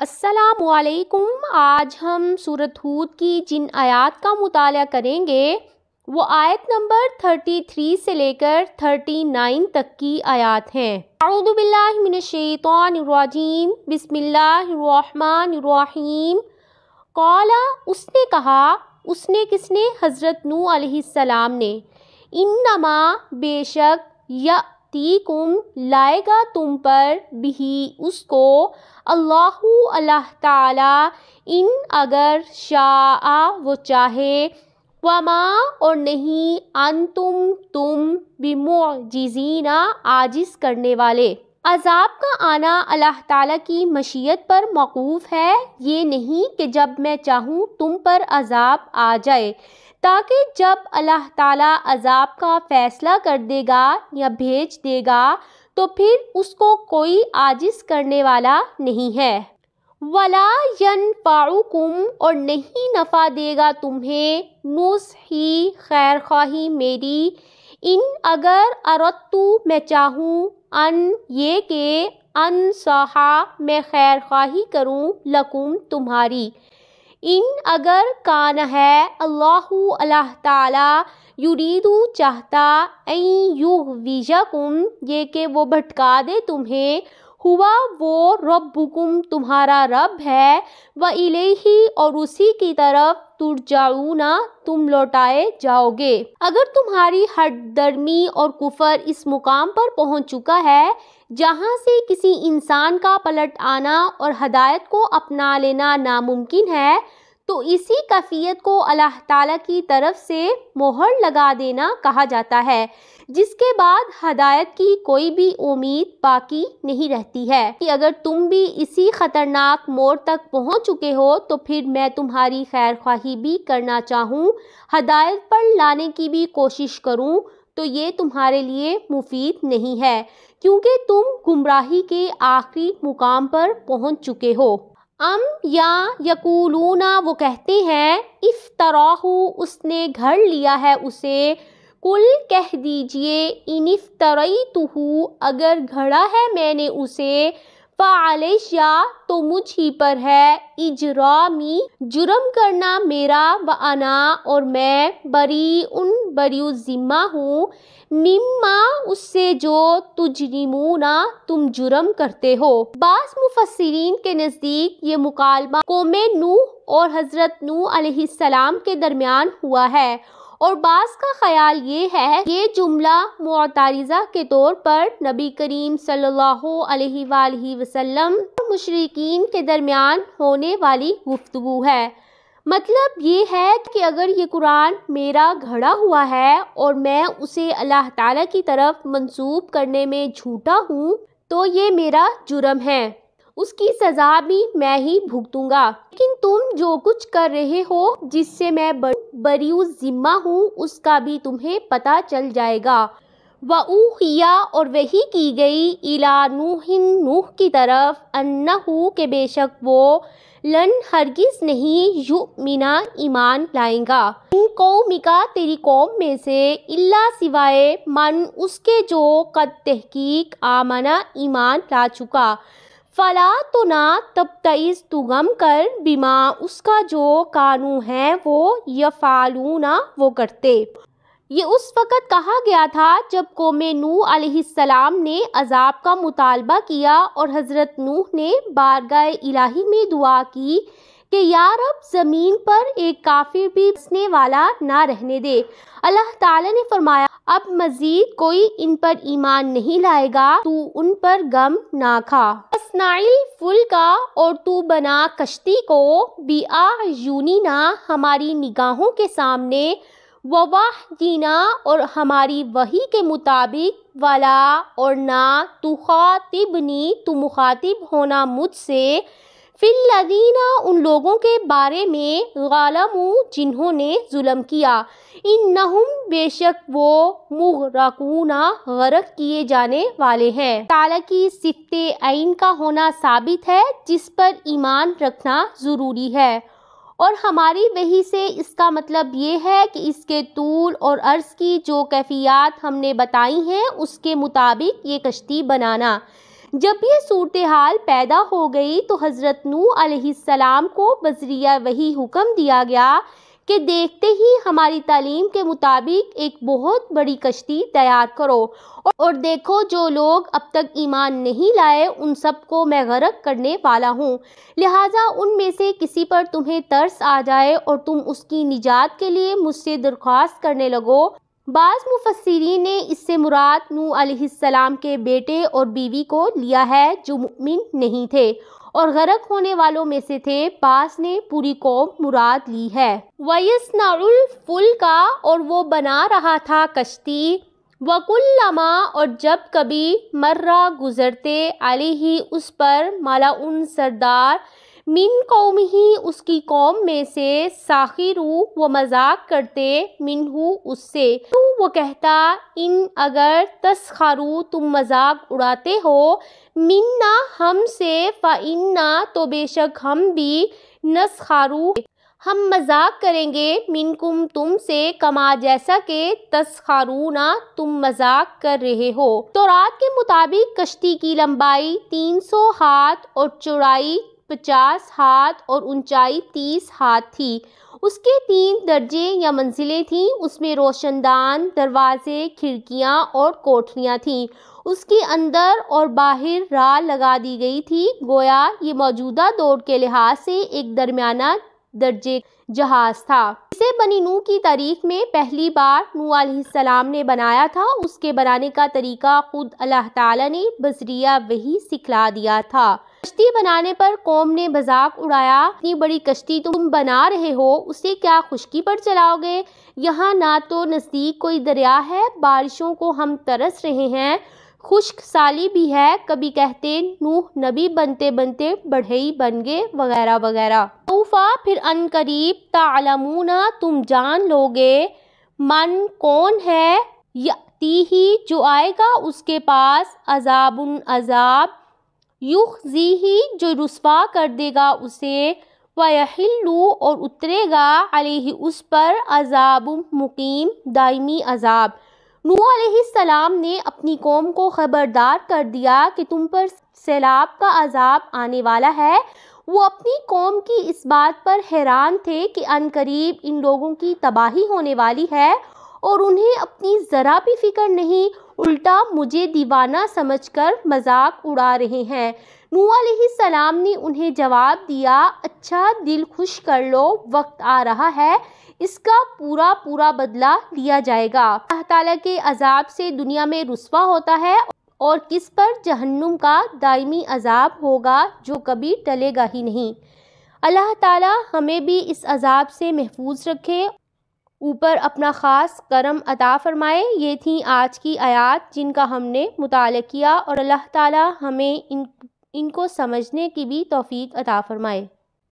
असलकुम आज हम सूरत हूद की जिन आयत का मताल करेंगे वो आयत नंबर थर्टी थ्री से लेकर थर्टी नाइन तक की आयात हैं अरुदबिल्लाशैतरजीम बसमीम कौला उसने कहा उसने किसने हज़रत नू सलाम ने इन नमा बेशक या आतीकुम लाएगा तुम पर भी उसको अल्लाह अल्लाह ताला इन अगर शाह वो चाहे वमा और नहीं अन तुम तुम बिमोजीना आजिज करने वाले अजाब का आना अल्लाह ताला की मशीयत पर मौकूफ़ है ये नहीं कि जब मैं चाहूँ तुम पर अजाब आ जाए ताकि जब अल्लाह ताला अजाब का फ़ैसला कर देगा या भेज देगा तो फिर उसको कोई आजिज करने वाला नहीं है वला यन और नहीं नफ़ा देगा तुम्हें नुस ही खैर ख्वाही मेरी इन अगर अरतु मैं चाहूँ अन ये के अन सहा मैं खैर ख्वाही करूँ लकुम तुम्हारी इन अगर कान है अल्लाह अल्लाह ताला युरीदू चाहता ऐ यू वीजा ये के वो भटका दे तुम्हें हुआ वो रब्बुकुम तुम्हारा रब है व इलेही और उसी की तरफ ना तुम लौटाए जाओगे अगर तुम्हारी हटदर्मी और कुफर इस मुकाम पर पहुंच चुका है जहां से किसी इंसान का पलट आना और हदायत को अपना लेना नामुमकिन है तो इसी कैफियत को अल्लाह ताला की तरफ से मोहर लगा देना कहा जाता है जिसके बाद हदायत की कोई भी उम्मीद बाकी नहीं रहती है कि अगर तुम भी इसी ख़तरनाक मोड़ तक पहुंच चुके हो तो फिर मैं तुम्हारी खैर ख्वाही भी करना चाहूँ हदायत पर लाने की भी कोशिश करूँ तो ये तुम्हारे लिए मुफीद नहीं है क्योंकि तुम गुमराही के आखिरी मुकाम पर पहुंच चुके हो अम या यकूलूना वो कहते हैं इस तरह उसने घर लिया है उसे कुल कह दीजिए इनिफ तरई अगर घड़ा है मैंने उसे फ़ालिश या तो मुझ ही पर है इजरामी जुर्म करना मेरा व अना और मैं बरी उन बरी ज़िम्मा हूँ निम्मा उससे जो निमूना तुम जुर्म करते हो बास मुफसरीन के नज़दीक ये मुकालमा कौम नूह और हज़रत नू सलाम के दरमियान हुआ है और बास का ख्याल ये है ये जुमला मतारजा के तौर पर नबी करीम सल्लल्लाहु वसल्लम और के दरमियान होने वाली गुफ्तु है मतलब ये है कि अगर ये कुरान मेरा घड़ा हुआ है और मैं उसे अल्लाह ताला की तरफ मंसूब करने में झूठा हूँ तो ये मेरा जुर्म है उसकी सजा भी मैं ही भुगतूंगा लेकिन तुम जो कुछ कर रहे हो जिससे मैं बरी जिम्मा हूँ उसका भी तुम्हें पता चल जाएगा वऊहिया और वही की गई इला नूह की तरफ अन्नहू के बेशक वो लन हरगिज नहीं मीना ईमान लाएगा इन कौमिका तेरी कौम में से इल्ला सिवाय मन उसके जो कद तहकीक आमना ईमान ला चुका फला तो ना तब तईस गम कर बीमा उसका जो कानू है वो यफालू ना वो करते ये उस वक़्त कहा गया था जब कौम नू सलाम ने अजाब का मुतालबा किया और हज़रत नूह ने बारगाह इलाही में दुआ की कि यार अब ज़मीन पर एक काफिर भी बसने वाला ना रहने दे अल्लाह ताला ने फरमाया अब मज़ीद कोई इन पर ईमान नहीं लाएगा तू उन पर गम ना खा यसनाइल फुल का और तू बना कश्ती को बिया यूनिना हमारी निगाहों के सामने वाह जीना और हमारी वही के मुताबिक वाला और ना तू खातिबनी तू मुखातिब होना मुझसे लदीना उन लोगों के बारे में गालमू जिन्होंने जुलम किया इन नहुम बेशक वो मुगरकूना गरक किए जाने वाले हैं ताला की सिफत आइन का होना साबित है जिस पर ईमान रखना ज़रूरी है और हमारी वही से इसका मतलब ये है कि इसके तूल और अर्ज़ की जो कैफियात हमने बताई हैं उसके मुताबिक ये कश्ती बनाना जब यह सूरत हाल पैदा हो गई तो हज़रत नू को बजरिया वही हुक्म दिया गया कि देखते ही हमारी तालीम के मुताबिक एक बहुत बड़ी कश्ती तैयार करो और देखो जो लोग अब तक ईमान नहीं लाए उन सबको मैं गर्क करने वाला हूँ लिहाजा उनमें से किसी पर तुम्हें तरस आ जाए और तुम उसकी निजात के लिए मुझसे दरख्वास्त करने लगो बाज़ मुफसरीन ने इससे मुराद नू सलाम के बेटे और बीवी को लिया है जो मुमिन नहीं थे और गरक होने वालों में से थे बास ने पूरी कौम मुराद ली है वयस फुल का और वो बना रहा था कश्ती वकुल्लमा और जब कभी मर्रा गुज़रते अली ही उस पर माला उन सरदार मिन कौम ही उसकी कौम में से साखिरू व मजाक करते मिनहू उससे तो वो कहता इन अगर तस्खारू तुम मजाक उड़ाते हो मिन्ना हम से फ़ाइन्ना तो बेशक हम भी नस्खारू हम मजाक करेंगे मिनकुम तुम से कमा जैसा के तस्खारूना तुम मजाक कर रहे हो तो रात के मुताबिक कश्ती की लंबाई 300 हाथ और चौड़ाई पचास हाथ और ऊंचाई तीस हाथ थी उसके तीन दर्जे या मंजिलें थीं उसमें रोशनदान दरवाजे खिड़कियां और कोठरियां थीं उसके अंदर और बाहर राह लगा दी गई थी गोया ये मौजूदा दौर के लिहाज से एक दरमियाना दर्जे जहाज था इसे बनी नू की तारीख में पहली बार नू सलाम ने बनाया था उसके बनाने का तरीका खुद अल्लाह ताला ने बजरिया वही सिखला दिया था कश्ती बनाने पर कौम ने मजाक उड़ाया इतनी बड़ी कश्ती तुम बना रहे हो उसे क्या खुशकी पर चलाओगे यहाँ ना तो नज़दीक कोई दरिया है बारिशों को हम तरस रहे हैं खुश्क साली भी है कभी कहते नूह नबी बनते बनते बढ़ई बन गए वगैरह वगैरह तूफा फिर अन करीब तालमूना तुम जान लोगे मन कौन है ती ही जो आएगा उसके पास अजाबन अजाब युख जी ही जो रसवा कर देगा उसे वहिल्लू और उतरेगा अलही उस पर अजाब मुकीम दायमी अजाब नू सलाम ने अपनी कौम को ख़बरदार कर दिया कि तुम पर सैलाब का अजाब आने वाला है वो अपनी कौम की इस बात पर हैरान थे कि अनकरीब इन लोगों की तबाही होने वाली है और उन्हें अपनी ज़रा भी फिक्र नहीं उल्टा मुझे दीवाना समझकर मजाक उड़ा रहे हैं नू सलाम ने उन्हें जवाब दिया अच्छा दिल खुश कर लो वक्त आ रहा है इसका पूरा पूरा बदला लिया जाएगा अल्लाह ताला के अजाब से दुनिया में रुसवा होता है और किस पर जहन्नुम का दायमी अजाब होगा जो कभी टलेगा ही नहीं अल्लाह ताला हमें भी इस अजाब से महफूज रखे ऊपर अपना ख़ास करम अता फ़रमाए ये थी आज की आयात जिनका हमने मुताल किया और अल्लाह ताला हमें इन इनको समझने की भी तोफ़ी अता फ़रमाए